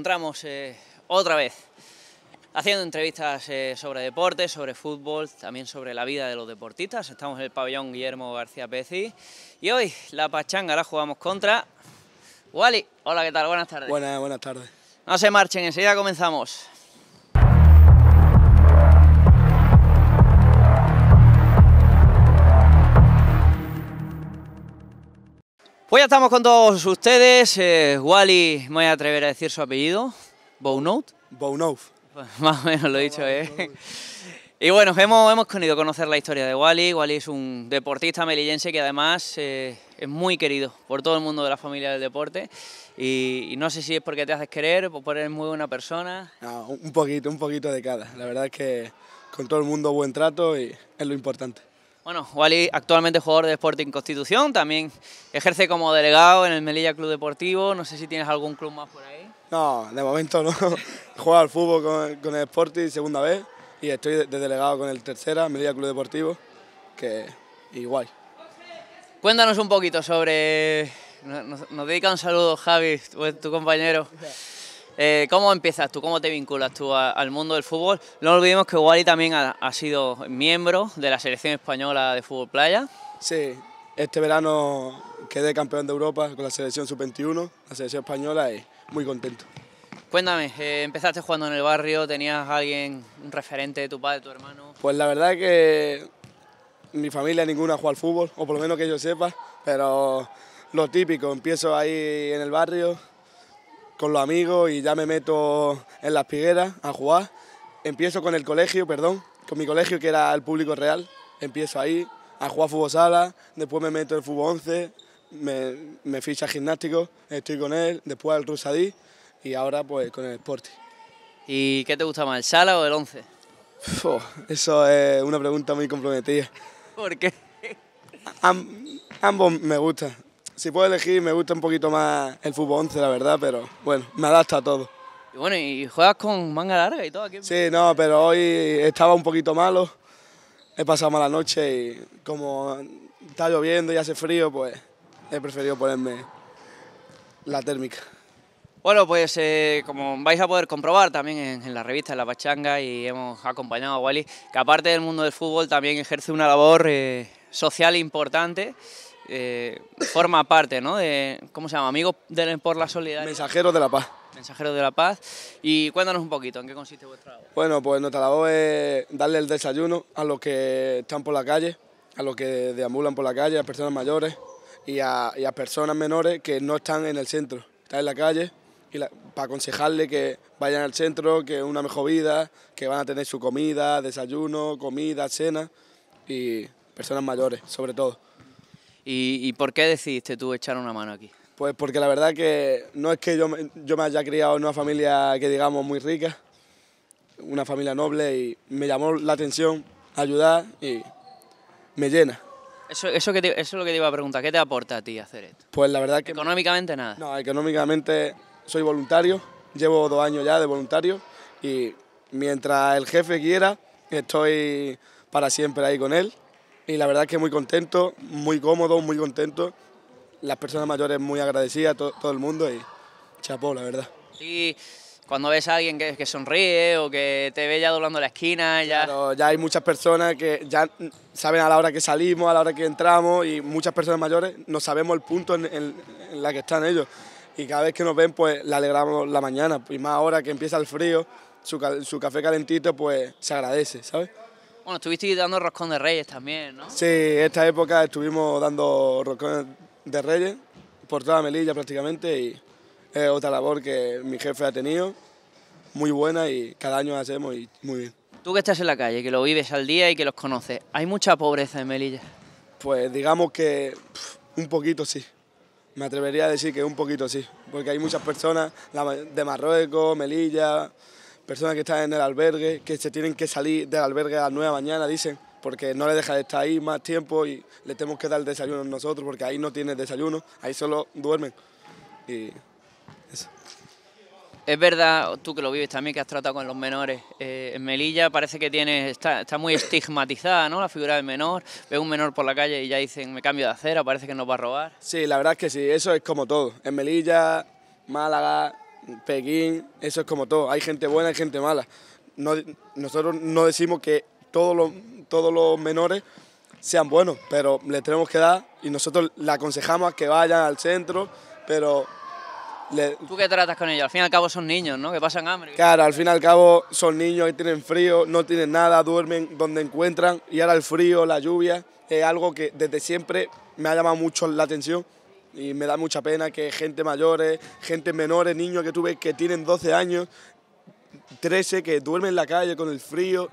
encontramos eh, otra vez haciendo entrevistas eh, sobre deportes, sobre fútbol, también sobre la vida de los deportistas. Estamos en el pabellón Guillermo García Pezzi y hoy la pachanga la jugamos contra Wally. Hola, ¿qué tal? Buenas tardes. Buenas, buenas tardes. No se marchen, enseguida comenzamos. Pues ya estamos con todos ustedes. Eh, Wally, me voy a atrever a decir su apellido. Bownout. Bownout. Más o menos lo he dicho, ¿eh? Y bueno, hemos, hemos querido conocer la historia de Wally. Wally es un deportista melillense que además eh, es muy querido por todo el mundo de la familia del deporte. Y, no sé si es porque te haces querer, por eres muy buena persona. un poquito, un poquito de cada. La verdad es que con todo el mundo buen trato y es lo importante. Bueno, Wally actualmente jugador de Sporting Constitución, también ejerce como delegado en el Melilla Club Deportivo, no sé si tienes algún club más por ahí. No, de momento no, juego al fútbol con, el Sporting segunda vez y estoy de, delegado con el tercera, Melilla Club Deportivo, que igual. Cuéntanos un poquito sobre... Nos, dedica un saludo Javi, tu compañero. Eh, ¿Cómo empiezas tú? ¿Cómo te vinculas tú al mundo del fútbol? No olvidemos que Wally también ha, sido miembro de la selección española de fútbol playa. Sí, este verano quedé campeón de Europa con la selección sub-21, la selección española, y muy contento. Cuéntame, eh, empezaste jugando en el barrio, ¿tenías alguien, un referente de tu padre, tu hermano? Pues la verdad que mi familia ninguna juega al fútbol, o por lo menos que yo sepa, pero lo típico, empiezo ahí en el barrio, con los amigos y ya me meto en las pigueras a jugar. Empiezo con el colegio, perdón, con mi colegio que era el público real. Empiezo ahí a jugar fútbol sala, después me meto en fútbol 11, me, me ficha gimnástico, estoy con él, después al Rusadí y ahora pues con el Sporting. ¿Y qué te gusta más, el sala o el 11? eso es una pregunta muy comprometida. ¿Por qué? ambos me gustan si puedo elegir, me gusta un poquito más el fútbol 11, la verdad, pero bueno, me adapta a todo. Y bueno, y juegas con manga larga y todo aquí. Sí, no, pero hoy estaba un poquito malo. He pasado mala noche y como está lloviendo y hace frío, pues he preferido ponerme la térmica. Bueno, pues eh, como vais a poder comprobar también en, la revista, la pachanga, y hemos acompañado a Wally, que aparte del mundo del fútbol también ejerce una labor eh, social importante eh, forma parte, ¿no? De, ¿Cómo se llama? Amigos por la Solidaridad. Mensajeros de la Paz. Mensajeros de la Paz. Y cuéntanos un poquito, ¿en qué consiste vuestra labor? Bueno, pues nuestra labor es darle el desayuno a los que están por la calle, a los que deambulan por la calle, a personas mayores y a, personas menores que no están en el centro, están en la calle y para aconsejarle que vayan al centro, que una mejor vida, que van a tener su comida, desayuno, comida, cena y personas mayores, sobre todo. ¿Y, por qué decidiste tú echar una mano aquí? Pues porque la verdad que no es que yo, yo me haya criado en una familia que digamos muy rica, una familia noble y me llamó la atención ayudar y me llena. Eso, eso es lo que te iba a preguntar, ¿qué te aporta a ti hacer esto? Pues la verdad que... Económicamente nada. No, económicamente soy voluntario, llevo dos años ya de voluntario y mientras el jefe quiera, estoy para siempre ahí con él y la verdad que muy contento, muy cómodo, muy contento. Las personas mayores muy agradecidas, todo el mundo y chapó, la verdad. Sí, cuando ves a alguien que, sonríe o que te ve ya doblando la esquina, ya... ya hay muchas personas que ya saben a la hora que salimos, a la hora que entramos y muchas personas mayores no sabemos el punto en, la que están ellos. Y cada vez que nos ven, pues le alegramos la mañana. Y más ahora que empieza el frío, su, su café calentito, pues se agradece, ¿sabes? Bueno, estuviste dando roscón de Reyes también, ¿no? Sí, esta época estuvimos dando roscón de Reyes por toda Melilla prácticamente y es otra labor que mi jefe ha tenido, muy buena y cada año hacemos y muy bien. Tú que estás en la calle, que lo vives al día y que los conoces, ¿hay mucha pobreza en Melilla? Pues digamos que un poquito sí. Me atrevería a decir que un poquito sí, porque hay muchas personas de Marruecos, Melilla, personas que están en el albergue, que se tienen que salir del albergue a las 9 de la mañana, dicen, porque no le deja de estar ahí más tiempo y le tenemos que dar el desayuno nosotros, porque ahí no tiene desayuno, ahí solo duermen. Y eso. Es verdad, tú que lo vives también, que has tratado con los menores. Eh, en Melilla parece que tiene, está, muy estigmatizada ¿no? la figura del menor. Ves un menor por la calle y ya dicen, me cambio de acera, parece que nos va a robar. Sí, la verdad es que sí, eso es como todo. En Melilla, Málaga, Pekín, eso es como todo. Hay gente buena, y gente mala. No, nosotros no decimos que todos los, todos los menores sean buenos, pero les tenemos que dar y nosotros le aconsejamos que vayan al centro, pero... ¿Tú qué tratas con ellos? Al fin y al cabo son niños, ¿no? Que pasan hambre. Claro, al fin y al cabo son niños y tienen frío, no tienen nada, duermen donde encuentran y ahora el frío, la lluvia, es algo que desde siempre me ha llamado mucho la atención y me da mucha pena que gente mayores, gente menores, niños que tú ves que tienen 12 años, 13, que duermen en la calle con el frío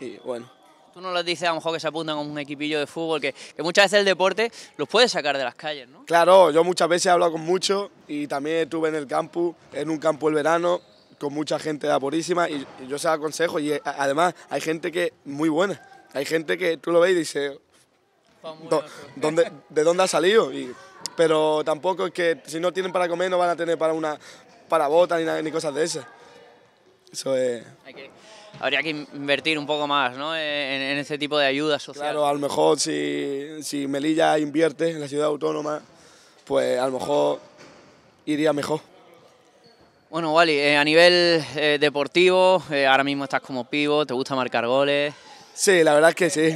y bueno. Tú no lo dices a lo mejor que se apuntan a un equipillo de fútbol, que, que muchas veces el deporte los puede sacar de las calles, ¿no? Claro, yo muchas veces he hablado con muchos y también estuve en el campus, en un campo el verano, con mucha gente de Apurísima y, yo se la aconsejo y además hay gente que muy buena, hay gente que tú lo ves y dices, pues pues". ¿dónde, ¿de dónde ha salido? Y, pero tampoco es que si no tienen para comer no van a tener para una para botas ni, ni cosas de esas. Eso habría que invertir un poco más ¿no? Eh, en, ese tipo de ayudas social Claro, a lo mejor si, Melilla invierte en la ciudad autónoma, pues a lo mejor iría mejor. Bueno, Wally, eh, a nivel eh, deportivo, ahora mismo estás como pivo, te gusta marcar goles. Sí, la verdad es que sí.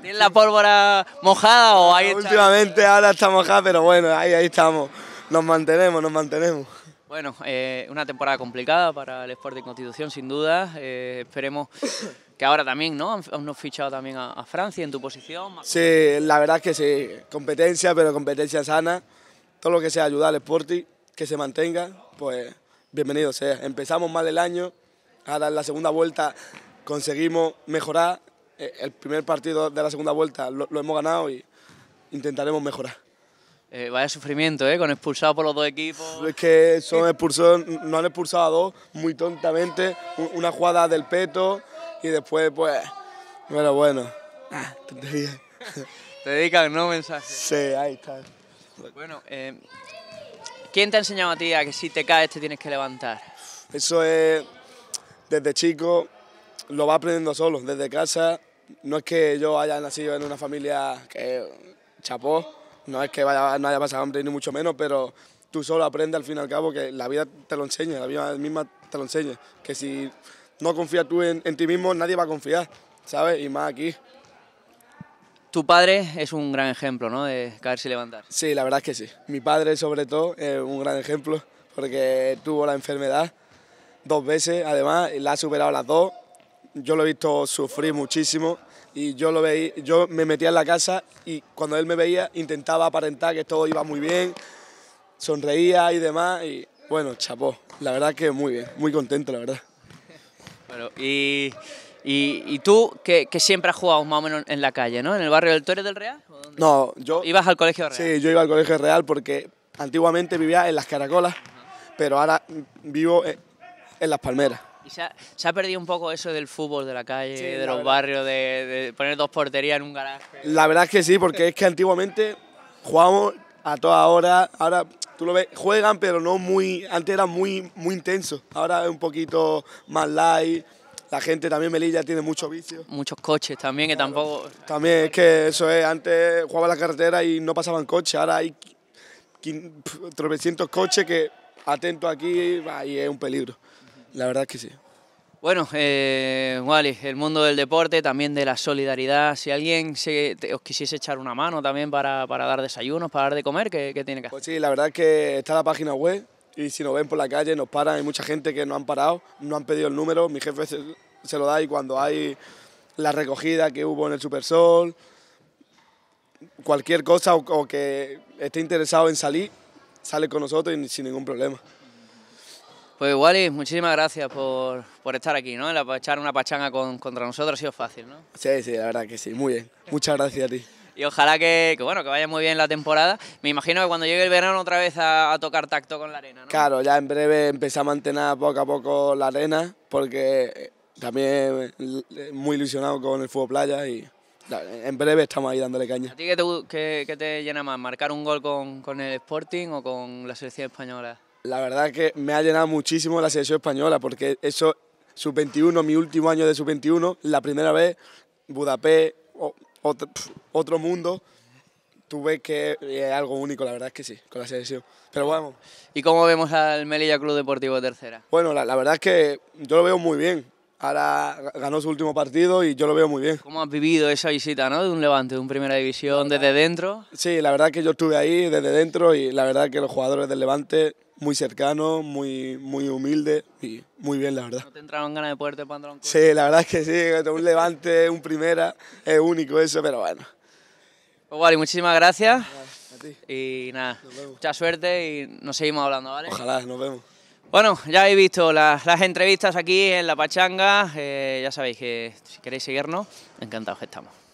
¿Tienes la pólvora mojada o ahí Últimamente ahora está mojada, pero bueno, ahí, ahí estamos. Nos mantenemos, nos mantenemos. Bueno, eh, una temporada complicada para el Sporting Constitución, sin duda. Eh, esperemos que ahora también, ¿no? Hemos fichado también a, Francia en tu posición. Sí, la verdad es que sí. Competencia, pero competencia sana. Todo lo que sea ayudar al Sporting, que se mantenga, pues bienvenido sea. Empezamos mal el año, ahora en la segunda vuelta conseguimos mejorar eh, el primer partido de la segunda vuelta lo, hemos ganado y intentaremos mejorar. Eh, vaya sufrimiento, ¿eh? Con expulsado por los dos equipos. Es que son eh, expulsados, no han expulsado dos muy tontamente, una jugada del peto y después, pues, bueno, bueno, ah, Te dedican, ¿no? Mensaje. Sí, ahí está. Bueno, ¿quién te ha enseñado a ti a que si te caes te tienes que levantar? Eso es, desde chico, lo va aprendiendo solo, desde casa, no es que yo haya nacido en una familia que chapó, no es que vaya, no haya pasado hambre ni mucho menos, pero tú solo aprendes al fin y al cabo que la vida te lo enseña, la vida misma te lo enseña, que si no confías tú en, ti mismo nadie va a confiar, ¿sabes? Y más aquí. Tu padre es un gran ejemplo, ¿no? De caerse y levantar. Sí, la verdad es que sí. Mi padre sobre todo es un gran ejemplo porque tuvo la enfermedad dos veces, además, y la ha superado las dos yo lo he visto sufrir muchísimo y yo lo veía, yo me metía en la casa y cuando él me veía intentaba aparentar que todo iba muy bien, sonreía y demás y bueno, chapó, la verdad que muy bien, muy contento la verdad. Bueno, y, tú que, siempre has jugado más o menos en la calle, ¿no? ¿En el barrio del Torre del Real? No, yo... ¿Ibas al colegio Real? Sí, yo iba al colegio Real porque antiguamente vivía en Las Caracolas, pero ahora vivo en Las Palmeras se ha, perdido un poco eso del fútbol de la calle, de los barrios, de, poner dos porterías en un garaje. La verdad es que sí, porque es que antiguamente jugamos a toda hora. Ahora tú lo ves, juegan, pero no muy. Antes era muy, muy intenso. Ahora es un poquito más light. La gente también Melilla tiene muchos vicios. Muchos coches también, que tampoco. También es que eso es. Antes jugaba la carretera y no pasaban coches. Ahora hay 300 coches que atento aquí y es un peligro. La verdad que sí. Bueno, eh, Wally, el mundo del deporte, también de la solidaridad. Si alguien os quisiese echar una mano también para, dar desayunos, para dar de comer, ¿qué, tiene que pues hacer? Pues sí, la verdad es que está la página web y si nos ven por la calle nos paran. Hay mucha gente que no han parado, no han pedido el número. Mi jefe se, lo da y cuando hay la recogida que hubo en el Supersol, cualquier cosa o, o que esté interesado en salir, sale con nosotros y sin ningún problema. Pues igual muchísimas gracias por, estar aquí, ¿no? El echar una pachanga contra nosotros ha sido fácil, ¿no? Sí, sí, la verdad que sí, muy bien. Muchas gracias a ti. Y ojalá que, bueno, que vaya muy bien la temporada. Me imagino que cuando llegue el verano otra vez a, tocar tacto con la arena, ¿no? Claro, ya en breve empezamos a mantener poco a poco la arena, porque eh, también eh, muy ilusionado con el fútbol playa y en breve estamos ahí dándole caña. ¿A ti qué te, te llena más, marcar un gol con el Sporting o con la selección española? La verdad que me ha llenado muchísimo la selección española porque eso, sub-21, mi último año de sub-21, la primera vez, Budapest, otro, otro mundo, tuve que es eh, algo único, la verdad es que sí, con la selección. Pero bueno. ¿Y cómo vemos al Melilla Club Deportivo Tercera? Bueno, la, verdad es que yo lo veo muy bien. Ahora ganó su último partido y yo lo veo muy bien. ¿Cómo has vivido esa visita, no? De un levante, de un primera división, desde dentro. Sí, la verdad es que yo estuve ahí desde dentro y la verdad que los jugadores del levante muy cercano, muy, muy humilde y muy bien, la verdad. ¿No te entraron ganas de ponerte pantalón Sí, la verdad es que sí, un levante, un primera, es único eso, pero bueno. Pues vale, muchísimas gracias. A ti. Y nada, mucha suerte y nos seguimos hablando, ¿vale? Ojalá, nos vemos. Bueno, ya habéis visto las, las entrevistas aquí en La Pachanga, eh, ya sabéis que si queréis seguirnos, encantados que estamos.